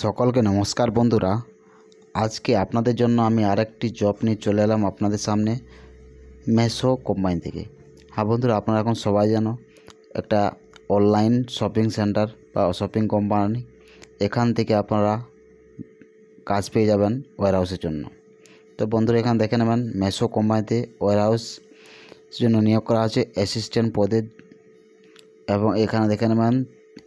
সকলকে নমস্কার বন্ধুরা আজকে আপনাদের জন্য আমি আরেকটি জব নিয়ে চলে এলাম আপনাদের সামনে মেসো কোম্পানি থেকে হ্যাঁ বন্ধুরা আপনারা এখন সবাই জানো একটা অনলাইন শপিং সেন্টার বা শপিং কোম্পানি এখান থেকে আপনারা কাজ পেয়ে যাবেন ওয়ারহাউসের জন্য তো বন্ধুরা এখানে দেখে নেবেন মেসো কোম্পানিতে ওয়ারহাউস জন্য নিয়োগ করা আছে অ্যাসিস্ট্যান্ট পদে এবং এখানে দেখে নেবেন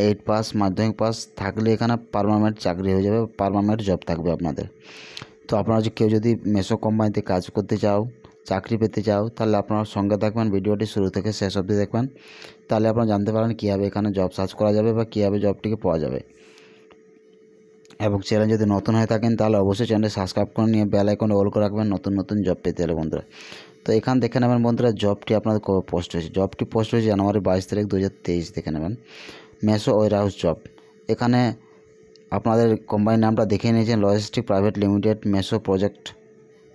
এইট পাস মাধ্যমিক পাস থাকলে এখানে পারমানেন্ট চাকরি হয়ে যাবে পারমানেন্ট জব থাকবে আপনাদের তো আপনারা কেউ যদি মেসো কোম্পানিতে কাজ করতে চাও চাকরি পেতে চাও তাহলে আপনারা সঙ্গে থাকবেন ভিডিওটি শুরু থেকে শেষ অবধি দেখবেন তাহলে আপনারা জানতে পারেন কীভাবে এখানে জব সার্চ করা যাবে বা কীভাবে জবটিকে পাওয়া যাবে এবং চ্যানেল যদি নতুন হয়ে থাকেন তাহলে অবশ্যই চ্যানেলটি সাবস্ক্রাইব করে নিয়ে বেল আইকন অল করে রাখবেন নতুন নতুন জব পেতে হলে বন্ধুরা তো এখান দেখে নেবেন বন্ধুরা জবটি আপনাদের পোস্ট হয়েছে জবটি পোস্ট হয়েছে জানুয়ারি বাইশ তারিখ দু হাজার তেইশ দেখে নেবেন মেসো ওয়ারহাউস জব এখানে আপনাদের কোম্পানির নামটা দেখে নিয়েছেন logistic private limited Meesho project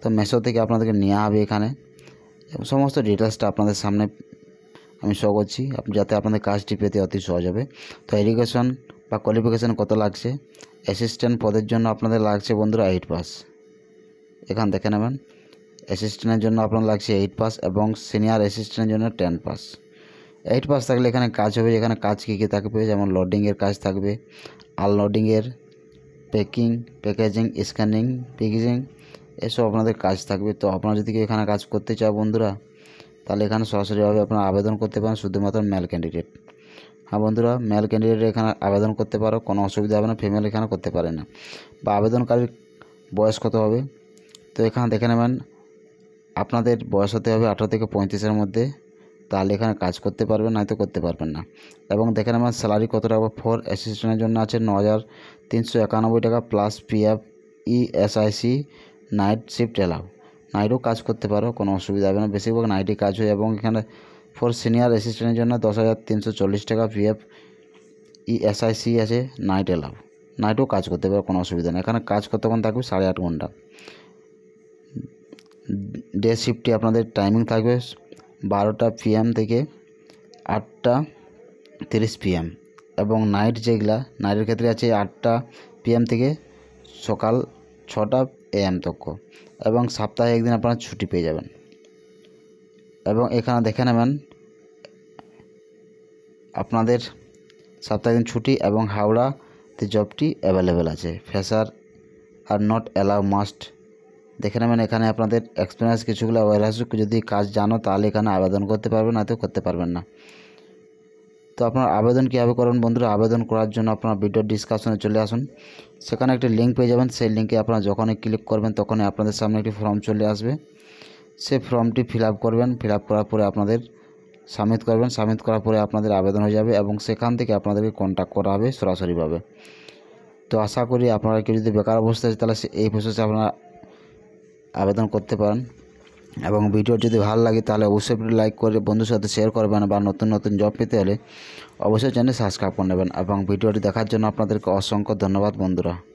তো মেসো থেকে আপনাদেরকে নেওয়া হবে এখানে সমস্ত ডিটেলসটা আপনাদের সামনে আমি শো করছি যাতে আপনাদের কাজটি পেতে অতি সহজ হবে তো এডুকেশন বা কোয়ালিফিকেশান কত লাগছে অ্যাসিস্ট্যান্ট পদের জন্য আপনাদের লাগছে বন্ধুরা এইট পাস এখান দেখে নেবেন অ্যাসিস্ট্যান্টের জন্য আপনার লাগছে এইট পাস এবং সিনিয়র অ্যাসিস্ট্যান্টের জন্য টেন পাস এইট পাস থাকলে এখানে কাজ হবে এখানে কাজ কী কী থাকবে যেমন লোডিংয়ের কাজ থাকবে আনলোডিংয়ের প্যাকিং প্যাকেজিং স্ক্যানিং প্যাকেজিং এসব আপনাদের কাজ থাকবে তো আপনারা যদি কেউ এখানে কাজ করতে চাও বন্ধুরা তাহলে এখানে সরাসরিভাবে আপনারা আবেদন করতে পারেন শুধুমাত্র মেল ক্যান্ডিডেট হ্যাঁ বন্ধুরা মেল ক্যান্ডিডেট এখানে আবেদন করতে পারো কোনো অসুবিধা হবে না ফিমেল এখানে করতে পারে না বা আবেদনকারীর বয়স কত হবে তো এখানে দেখে নেবেন আপনাদের বয়স হতে হবে আঠারো থেকে পঁয়ত্রিশের মধ্যে তাহলে এখানে কাজ করতে পারবেন নয়তো করতে পারবেন না এবং দেখেন আমার স্যালারি কত টাকা ফোর অ্যাসিস্ট্যান্টের জন্য আছে ন হাজার তিনশো একানব্বই টাকা plus PF ESIC night shift allow নাইটও কাজ করতে পারো কোনো অসুবিধা হবে না বেশিরভাগ নাইটই কাজ হয় এবং এখানে ফর সিনিয়র অ্যাসিস্ট্যান্টের জন্য দশ হাজার তিনশো চল্লিশ টাকা পিএফ ইএসআইসি e আছে নাইট এলাও নাইটও কাজ করতে পারো কোনো অসুবিধা নেই এখানে কাজ কতক্ষণ থাকবে সাড়ে আট ঘন্টা ডে শিফটে আপনাদের টাইমিং থাকবে বারোটা পিএম থেকে আটটা তিরিশ পিএম এবং নাইট যেগুলা নাইটের ক্ষেত্রে আছে আটটা পিএম থেকে সকাল ছটা এএম তক এবং সপ্তাহে একদিন আপনারা ছুটি পেয়ে যাবেন এবং এখানে দেখে নেবেন আপনাদের সপ্তাহে একদিন ছুটি এবং হাওড়াতে জবটি অ্যাভেলেবেল আছে fresher are not allow must দেখে নেবেন এখানে আপনাদের এক্সপিরিয়েন্স কিছুগুলো অ্যাওয়ার যদি কাজ জানো তাহলে এখানে আবেদন করতে পারবেন না তো করতে পারবেন না তো আপনার আবেদন কীভাবে করবেন বন্ধুরা আবেদন করার জন্য আপনার ভিডিও ডিসকাশনে চলে আসুন সেখানে একটি লিঙ্ক পেয়ে যাবেন সেই লিঙ্কে আপনারা যখনই ক্লিক করবেন তখনই আপনাদের সামনে একটি ফর্ম চলে আসবে সেই ফর্মটি ফিল করবেন ফিল করার পরে আপনাদের সাবমিট করবেন সাবমিট করার পরে আপনাদের আবেদন হয়ে যাবে এবং সেখান থেকে আপনাদেরকে কন্ট্যাক্ট করা হবে সরাসরিভাবে তো আশা করি আপনারা কেউ যদি বেকার অবস্থা আছে তাহলে এই প্রসেসে আপনারা আবেদন করতে পারেন এবং ভিডিও যদি ভালো লাগে তাহলে অবশ্যই লাইক করে বন্ধুর সাথে শেয়ার করবেন বা নতুন নতুন জব পেতে হলে অবশ্যই চ্যানেল সাবস্ক্রাইব করে নেবেন এবং ভিডিওটি দেখার জন্য আপনাদেরকে অসংখ্য ধন্যবাদ বন্ধুরা